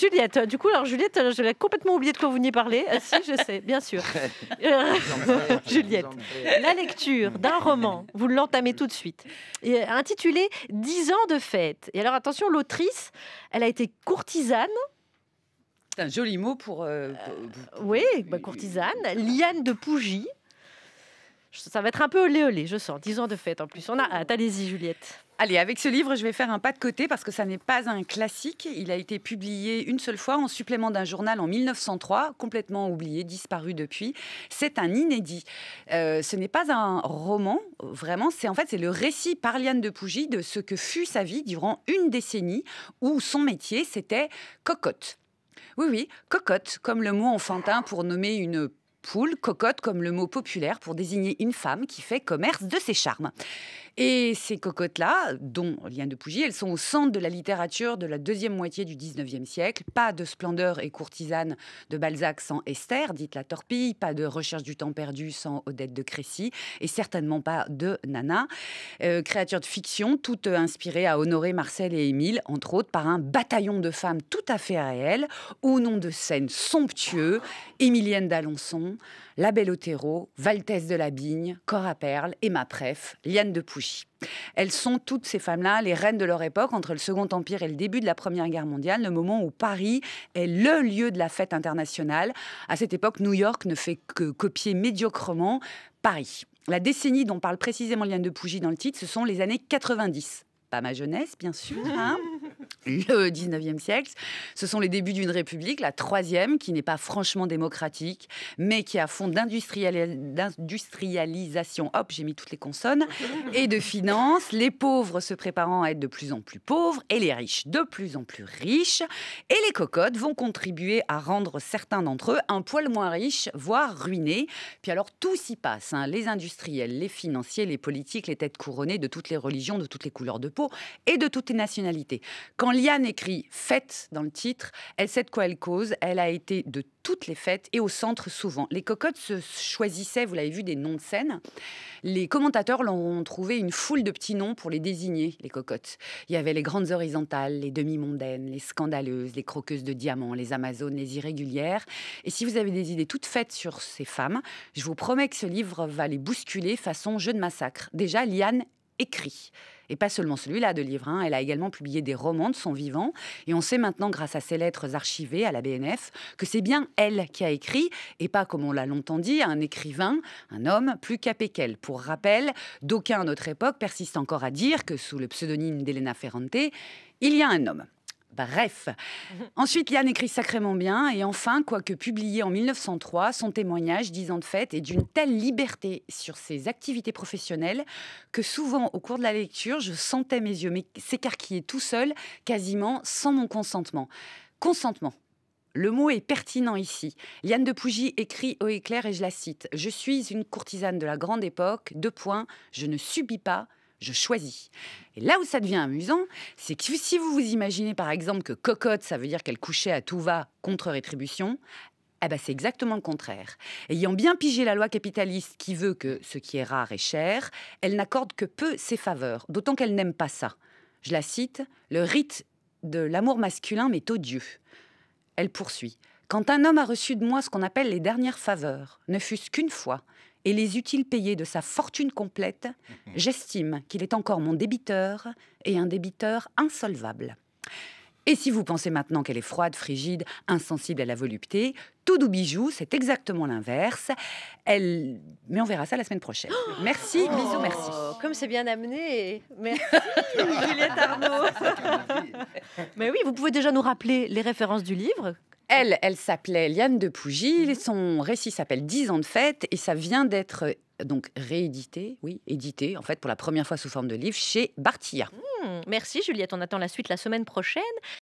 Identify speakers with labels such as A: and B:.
A: Juliette, du coup, alors Juliette, euh, je l'ai complètement oublié de quoi vous n'y parlez. Euh, si, je sais, bien sûr. Euh, Juliette, la lecture d'un roman, vous l'entamez tout de suite, intitulé 10 ans de fête. Et alors attention, l'autrice, elle a été courtisane. C'est un joli mot pour. oui, bah, courtisane. Liane de Pougy. Ça va être un peu olé olé, je sens. 10 ans de fête en plus. On a hâte. Allez-y, Juliette. Allez, avec ce livre, je vais faire un pas de côté parce que ça n'est pas un classique. Il a été publié une seule fois en supplément d'un journal en 1903, complètement oublié, disparu depuis. C'est un inédit. Euh, ce n'est pas un roman, vraiment. C'est en fait c'est le récit par Liane de Pougy de ce que fut sa vie durant une décennie où son métier c'était cocotte. Oui, oui, cocotte, comme le mot enfantin pour nommer une Poule cocotte comme le mot populaire pour désigner une femme qui fait commerce de ses charmes. Et ces cocottes-là, dont Liane de Pougy, elles sont au centre de la littérature de la deuxième moitié du 19e siècle. Pas de splendeur et courtisane de Balzac sans Esther, dite la torpille, pas de recherche du temps perdu sans Odette de Crécy, et certainement pas de Nana. Euh, créature de fiction, toute inspirée à honorer Marcel et Émile, entre autres par un bataillon de femmes tout à fait réelles, au nom de scènes somptueux, Émilienne d'Alençon, La Belle Otero, Valtès de la Bigne, Cora Perle, Emma Pref, Liane de Pougy. Elles sont toutes ces femmes-là, les reines de leur époque, entre le Second Empire et le début de la Première Guerre mondiale, le moment où Paris est le lieu de la fête internationale. À cette époque, New York ne fait que copier médiocrement Paris. La décennie dont parle précisément Liane de Pougy dans le titre, ce sont les années 90. Pas ma jeunesse, bien sûr. Hein le 19e siècle. Ce sont les débuts d'une république, la troisième, qui n'est pas franchement démocratique, mais qui à fond d'industrialisation, hop, j'ai mis toutes les consonnes, et de finances, les pauvres se préparant à être de plus en plus pauvres, et les riches de plus en plus riches, et les cocottes vont contribuer à rendre certains d'entre eux un poil moins riches, voire ruinés. Puis alors, tout s'y passe, hein. les industriels, les financiers, les politiques, les têtes couronnées de toutes les religions, de toutes les couleurs de peau et de toutes les nationalités. Quand Liane écrit Fête dans le titre, elle sait de quoi elle cause. Elle a été de toutes les fêtes et au centre souvent. Les cocottes se choisissaient, vous l'avez vu, des noms de scène. Les commentateurs l'ont trouvé une foule de petits noms pour les désigner, les cocottes. Il y avait les grandes horizontales, les demi-mondaines, les scandaleuses, les croqueuses de diamants, les amazones, les irrégulières. Et si vous avez des idées toutes faites sur ces femmes, je vous promets que ce livre va les bousculer façon jeu de massacre. Déjà, Liane écrit. Et pas seulement celui-là de livre, hein. elle a également publié des romans de son vivant, et on sait maintenant grâce à ses lettres archivées à la BNF que c'est bien elle qui a écrit, et pas comme on l'a longtemps dit, un écrivain, un homme plus capé qu'elle. Pour rappel, d'aucuns à notre époque persistent encore à dire que sous le pseudonyme d'Elena Ferrante, il y a un homme. Bref. Mhm. Ensuite, Yann écrit sacrément bien, et enfin, quoique publié en 1903, son témoignage, disant de fait, est d'une telle liberté sur ses activités professionnelles que souvent, au cours de la lecture, je sentais mes yeux s'écarquiller tout seul, quasiment sans mon consentement. Consentement. Le mot est pertinent ici. Yann de Pougy écrit au éclair et je la cite. Je suis une courtisane de la grande époque, deux points, je ne subis pas, je choisis. Et là où ça devient amusant, c'est que si vous vous imaginez par exemple que cocotte, ça veut dire qu'elle couchait à tout va contre rétribution, eh ben c'est exactement le contraire. Ayant bien pigé la loi capitaliste qui veut que ce qui est rare est cher, elle n'accorde que peu ses faveurs, d'autant qu'elle n'aime pas ça. Je la cite, le rite de l'amour masculin m'est odieux. Elle poursuit. Quand un homme a reçu de moi ce qu'on appelle les dernières faveurs, ne fût-ce qu'une fois, et les utiles payés de sa fortune complète, mhm. j'estime qu'il est encore mon débiteur et un débiteur insolvable. Et si vous pensez maintenant qu'elle est froide, frigide, insensible à la volupté, tout doux bijou, c'est exactement l'inverse. Elle... Mais on verra ça la semaine prochaine. Oh merci, oh bisous, merci. Comme c'est bien amené. Merci, Juliette Arnaud. Mais oui, vous pouvez déjà nous rappeler les références du livre elle, elle s'appelait Liane de Pougy. Mhm. Son récit s'appelle 10 ans de fête et ça vient d'être euh, donc réédité, oui, édité en fait pour la première fois sous forme de livre chez Bartilla. Hmm, merci Juliette, on attend la suite la semaine prochaine.